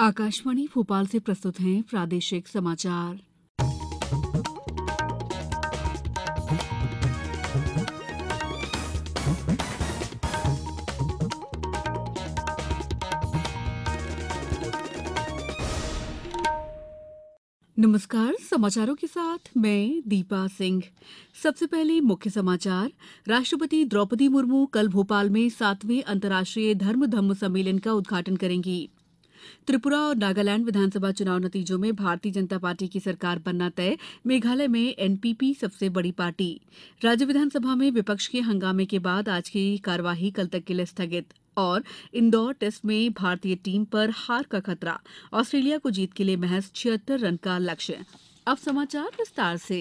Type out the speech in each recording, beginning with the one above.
आकाशवाणी भोपाल से प्रस्तुत हैं प्रादेशिक समाचार नमस्कार समाचारों के साथ मैं दीपा सिंह सबसे पहले मुख्य समाचार राष्ट्रपति द्रौपदी मुर्मू कल भोपाल में सातवें अंतर्राष्ट्रीय धर्म धम्म सम्मेलन का उद्घाटन करेंगी त्रिपुरा और नागालैंड विधानसभा चुनाव नतीजों में भारतीय जनता पार्टी की सरकार बनना तय मेघालय में एनपीपी सबसे बड़ी पार्टी राज्य विधानसभा में विपक्ष के हंगामे के बाद आज की कार्यवाही कल तक के लिए स्थगित और इंदौर टेस्ट में भारतीय टीम पर हार का खतरा ऑस्ट्रेलिया को जीत के लिए महज छिहत्तर रन का लक्ष्य अब समाचार विस्तार से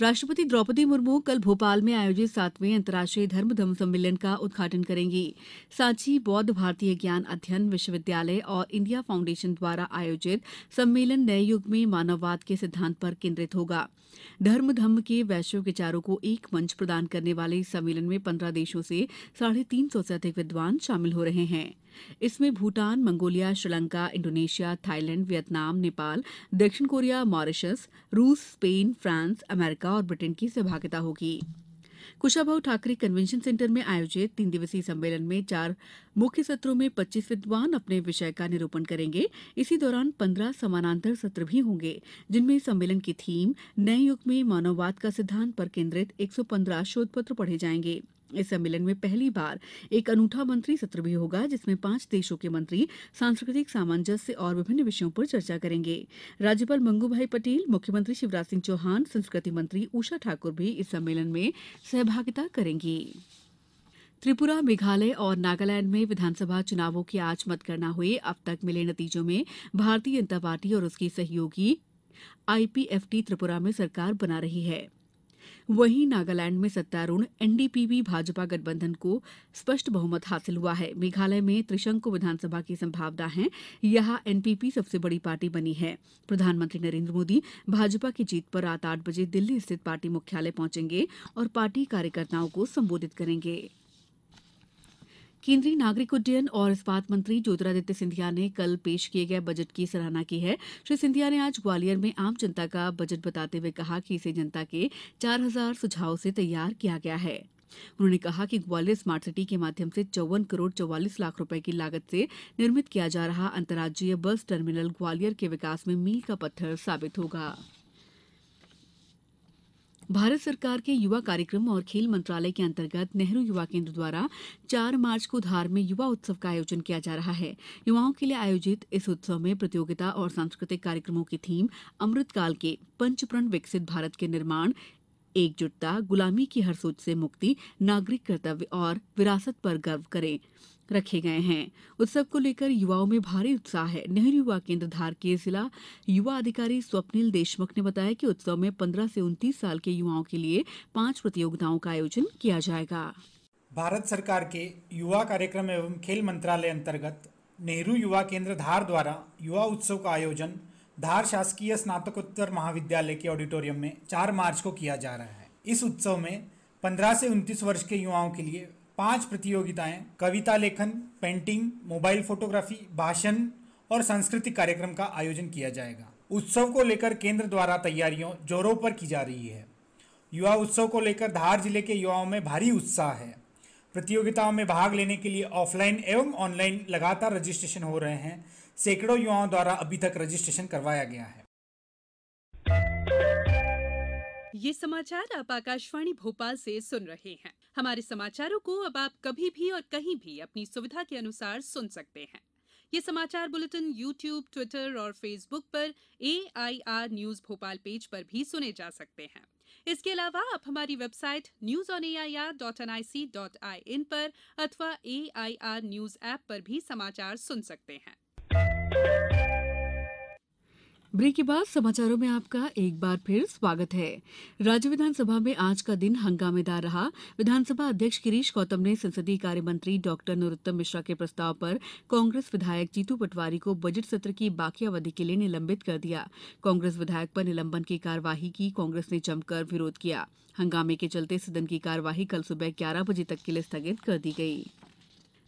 राष्ट्रपति द्रौपदी मुर्मू कल भोपाल में आयोजित सातवें अंतर्राष्ट्रीय धर्म धम्म सम्मेलन का उद्घाटन करेंगी सांची बौद्ध भारतीय ज्ञान अध्ययन विश्वविद्यालय और इंडिया फाउंडेशन द्वारा आयोजित सम्मेलन नए युग में मानववाद के सिद्धांत पर केंद्रित होगा धर्म धम्म के वैश्विक विचारों को एक मंच प्रदान करने वाले इस सम्मेलन में पन्द्रह देशों से साढ़े तीन सौ से अधिक विद्वान शामिल हो रहे हैं इसमें Bhutan Mongolia Sri Lanka Indonesia Thailand Vietnam Nepal दक्षिण कोरिया मॉरिशस रूस स्पेन फ्रांस अमेरिका और ब्रिटेन की सहभागिता होगी कुशाभा ठाकरे कन्वेंशन सेंटर में आयोजित तीन दिवसीय सम्मेलन में चार मुख्य सत्रों में 25 विद्वान अपने विषय का निरूपण करेंगे इसी दौरान 15 समानांतर सत्र भी होंगे जिनमें सम्मेलन की थीम नए युग में मानववाद का सिद्धांत पर केंद्रित 115 शोध पत्र पढ़े जाएंगे इस सम्मेलन में पहली बार एक अनूठा मंत्री सत्र भी होगा जिसमें पांच देशों के मंत्री सांस्कृतिक सामंजस्य और विभिन्न विषयों पर चर्चा करेंगे राज्यपाल मंगूभाई पटेल मुख्यमंत्री शिवराज सिंह चौहान संस्कृति मंत्री उषा ठाकुर भी इस सम्मेलन में सहभागिता करेंगी त्रिपुरा मेघालय और नागालैंड में विधानसभा चुनावों की आज मतगणना हुई अब तक मिले नतीजों में भारतीय जनता पार्टी और उसकी सहयोगी आईपीएफटी त्रिपुरा में सरकार बना रही है वहीं नागालैंड में सत्तारूढ़ एनडीपीवी भाजपा गठबंधन को स्पष्ट बहुमत हासिल हुआ है मेघालय में त्रिशंकु विधानसभा की संभावना है यहां एनपीपी सबसे बड़ी पार्टी बनी है प्रधानमंत्री नरेन्द्र मोदी भाजपा की जीत पर रात आठ बजे दिल्ली स्थित पार्टी मुख्यालय पहुंचेंगे और पार्टी कार्यकर्ताओं को संबोधित करेंगे केन्द्रीय नागरिक उड्डयन और इस्पात मंत्री ज्योतिरादित्य सिंधिया ने कल पेश किये गये बजट की सराहना की है श्री सिंधिया ने आज ग्वालियर में आम जनता का बजट बताते हुए कहा कि इसे जनता के चार हजार सुझावों से तैयार किया गया है उन्होंने कहा कि ग्वालियर स्मार्ट सिटी के माध्यम से चौवन करोड़ चौवालीस लाख रुपए की लागत से निर्मित किया जा रहा अंतर्राज्यीय बस टर्मिनल ग्वालियर के विकास में मील का पत्थर साबित होगा भारत सरकार के युवा कार्यक्रम और खेल मंत्रालय के अंतर्गत नेहरू युवा केन्द्र द्वारा चार मार्च को धार में युवा उत्सव का आयोजन किया जा रहा है युवाओं के लिए आयोजित इस उत्सव में प्रतियोगिता और सांस्कृतिक कार्यक्रमों की थीम अमृतकाल के पंचप्रण विकसित भारत के निर्माण एकजुटता गुलामी की हर सोच से मुक्ति नागरिक कर्तव्य और विरासत पर गर्व करें रखे गये हैं उत्सव को लेकर युवाओं में भारी उत्साह है नेहरू युवा केन्द्र धार के जिला युवा अधिकारी स्वप्निल देशमुख ने बताया कि उत्सव में पन्द्रह से उन्तीस साल के युवाओं के लिए पांच प्रतियोगिताओं का आयोजन किया जाएगा भारत सरकार के युवा कार्यक्रम एवं खेल मंत्रालय अंतर्गत नेहरू युवा केंद्र धार द्वारा युवा उत्सव का आयोजन धार शासकीय स्नातकोत्तर महाविद्यालय के ऑडिटोरियम में 4 मार्च को किया जा रहा है इस उत्सव में 15 से 29 वर्ष के युवाओं के लिए पांच प्रतियोगिताएं कविता लेखन पेंटिंग मोबाइल फोटोग्राफी भाषण और सांस्कृतिक कार्यक्रम का आयोजन किया जाएगा उत्सव को लेकर केंद्र द्वारा तैयारियों जोरों पर की जा रही है युवा उत्सव को लेकर धार जिले के युवाओं में भारी उत्साह है प्रतियोगिताओं में भाग लेने के लिए ऑफलाइन एवं ऑनलाइन लगातार रजिस्ट्रेशन हो रहे हैं सैकड़ों युवाओं द्वारा अभी तक रजिस्ट्रेशन करवाया गया है ये समाचार आप आकाशवाणी भोपाल से सुन रहे हैं हमारे समाचारों को अब आप कभी भी और कहीं भी अपनी सुविधा के अनुसार सुन सकते हैं ये समाचार बुलेटिन यूट्यूब ट्विटर और फेसबुक पर ए न्यूज भोपाल पेज पर भी सुने जा सकते हैं इसके अलावा आप हमारी वेबसाइट न्यूज ऑन ए पर अथवा ए न्यूज ऐप पर भी समाचार सुन सकते हैं ब्रेक के बाद समाचारों में आपका एक बार फिर स्वागत है राज्य विधानसभा में आज का दिन हंगामेदार रहा विधानसभा अध्यक्ष गिरीश गौतम ने संसदीय कार्य मंत्री डॉक्टर नरोत्तम मिश्रा के प्रस्ताव पर कांग्रेस विधायक जीतू पटवारी को बजट सत्र की बाकी अवधि के लिए निलंबित कर दिया कांग्रेस विधायक पर निलंबन की कार्यवाही की कांग्रेस ने जमकर विरोध किया हंगामे के चलते सदन की कार्यवाही कल सुबह ग्यारह बजे तक के लिए स्थगित कर दी गयी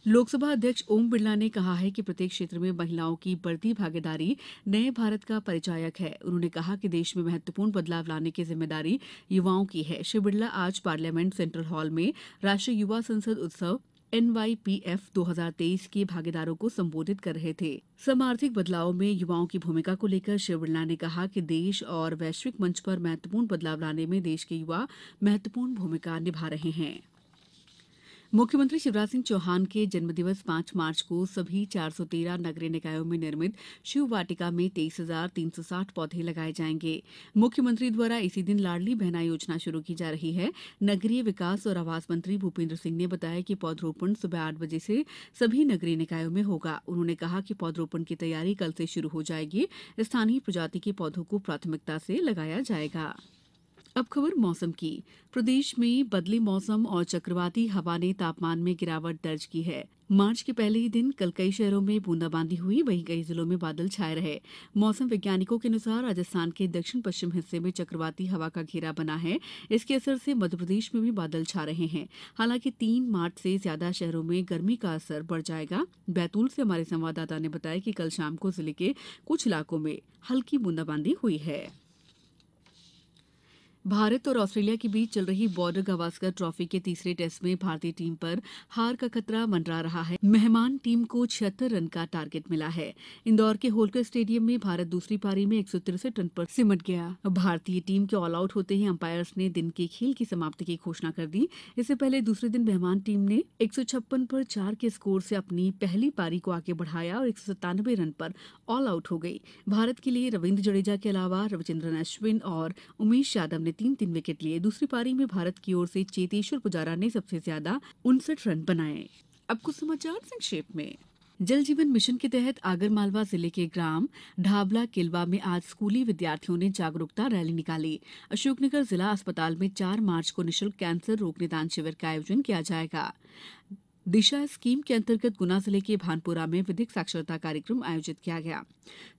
लोकसभा अध्यक्ष ओम बिरला ने कहा है कि प्रत्येक क्षेत्र में महिलाओं की बढ़ती भागीदारी नए भारत का परिचायक है उन्होंने कहा कि देश में महत्वपूर्ण बदलाव लाने की जिम्मेदारी युवाओं की है श्री बिरला आज पार्लियामेंट सेंट्रल हॉल में राष्ट्रीय युवा संसद उत्सव एनवाईपीएफ 2023 के भागीदारों को संबोधित कर रहे थे समार्थिक बदलाव में युवाओं की भूमिका को लेकर श्री बिरला ने कहा कि देश और वैश्विक मंच पर महत्वपूर्ण बदलाव लाने में देश के युवा महत्वपूर्ण भूमिका निभा रहे हैं मुख्यमंत्री शिवराज सिंह चौहान के जन्मदिवस पांच मार्च को सभी चार सौ तेरह नगरीय निकायों में निर्मित शिव वाटिका में तेईस हजार तीन सौ साठ पौधे लगाए जाएंगे मुख्यमंत्री द्वारा इसी दिन लाडली बहना योजना शुरू की जा रही है नगरीय विकास और आवास मंत्री भूपेन्द्र सिंह ने बताया कि पौधरोपण सुबह आठ बजे से सभी नगरीय निकायों में होगा उन्होंने कहा कि पौधरोपण की तैयारी कल से शुरू हो जाएगी स्थानीय प्रजाति के पौधों को प्राथमिकता से लगाया जाएगा अब खबर मौसम की प्रदेश में बदले मौसम और चक्रवाती हवा ने तापमान में गिरावट दर्ज की है मार्च के पहले ही दिन कल कई शहरों में बूंदाबांदी हुई वहीं कई जिलों में बादल छाए रहे मौसम वैज्ञानिकों के अनुसार राजस्थान के दक्षिण पश्चिम हिस्से में चक्रवाती हवा का घेरा बना है इसके असर से मध्यप्रदेश में भी बादल छा रहे हैं हालांकि तीन मार्च से ज्यादा शहरों में गर्मी का असर बढ़ जाएगा बैतूल से हमारे संवाददाता ने बताया कि कल शाम को जिले के कुछ इलाकों में हल्की बूंदाबांदी हुई है भारत और ऑस्ट्रेलिया के बीच चल रही बॉर्डर गावस्कर ट्रॉफी के तीसरे टेस्ट में भारतीय टीम पर हार का खतरा मंडरा रहा है मेहमान टीम को छिहत्तर रन का टारगेट मिला है इंदौर के होलकर स्टेडियम में भारत दूसरी पारी में एक रन पर सिमट गया भारतीय टीम के ऑल आउट होते ही अंपायर्स ने दिन के खेल की समाप्ति की घोषणा कर दी इससे पहले दूसरे दिन मेहमान टीम ने एक पर चार के स्कोर से अपनी पहली पारी को आगे बढ़ाया और एक रन पर ऑल आउट हो गई भारत के लिए रविन्द्र जडेजा के अलावा रविचंद्रन अश्विन और उमेश यादव ने ने तीन तीन विकेट लिए दूसरी पारी में भारत की ओर से चेतेश्वर पुजारा ने सबसे ज्यादा उनसठ रन बनाए अब कुछ समाचार संक्षेप में जल जीवन मिशन के तहत आगरमालवा जिले के ग्राम ढाबला किलवा में आज स्कूली विद्यार्थियों ने जागरूकता रैली निकाली अशोकनगर जिला अस्पताल में चार मार्च को निशुल्क कैंसर रोग निदान शिविर का आयोजन किया जाएगा दिशा स्कीम के अंतर्गत गुना जिले के भानपुरा में विधिक साक्षरता कार्यक्रम आयोजित किया गया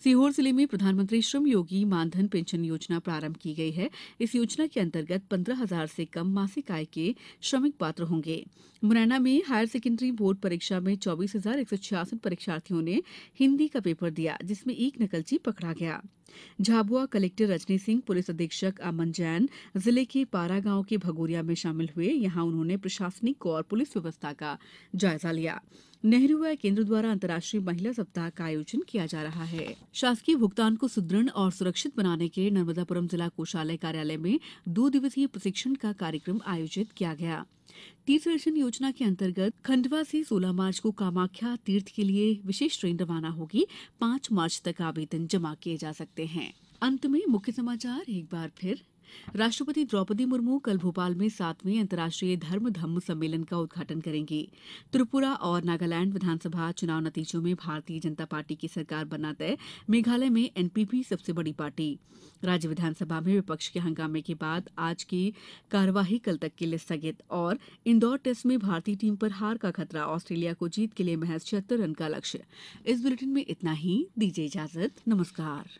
सीहोर जिले में प्रधानमंत्री श्रम योगी मानधन पेंशन योजना प्रारंभ की गई है इस योजना के अंतर्गत पंद्रह हजार से कम मासिक आय के श्रमिक पात्र होंगे मुरैना में हायर सेकेंडरी बोर्ड परीक्षा में चौबीस हजार एक सौ छियासठ परीक्षार्थियों ने हिन्दी का पेपर दिया जिसमें एक नकलची पकड़ा गया झाबुआ कलेक्टर रजनी सिंह पुलिस अधीक्षक अमन जैन जिले के पारा गांव के भगोरिया में शामिल हुए यहां उन्होंने प्रशासनिक और पुलिस व्यवस्था का जायजा लिया नेहरू युवा केंद्र द्वारा अंतर्राष्ट्रीय महिला सप्ताह का आयोजन किया जा रहा है शासकीय भुगतान को सुदृढ़ और सुरक्षित बनाने के लिए नर्मदापुरम जिला कोषालय कार्यालय में दो दिवसीय प्रशिक्षण का कार्यक्रम आयोजित किया गया तीर्थ दर्शन योजना के अंतर्गत खंडवा से 16 मार्च को कामाख्या तीर्थ के लिए विशेष ट्रेन रवाना होगी पांच मार्च तक आवेदन जमा किए जा सकते हैं अंत में मुख्य समाचार एक बार फिर राष्ट्रपति द्रौपदी मुर्मू कल भोपाल में सातवें अंतर्राष्ट्रीय धर्म धम्म सम्मेलन का उद्घाटन करेंगी त्रिपुरा और नागालैंड विधानसभा चुनाव नतीजों में भारतीय जनता पार्टी की सरकार बनना तय मेघालय में एनपीपी सबसे बड़ी पार्टी राज्य विधानसभा में विपक्ष के हंगामे के बाद आज की कार्यवाही कल तक के लिए स्थगित और इंदौर टेस्ट में भारतीय टीम पर हार का खतरा ऑस्ट्रेलिया को जीत के लिए महज छिहत्तर रन का लक्ष्य इस बुलेटिन में इतना ही दीजिए इजाजत नमस्कार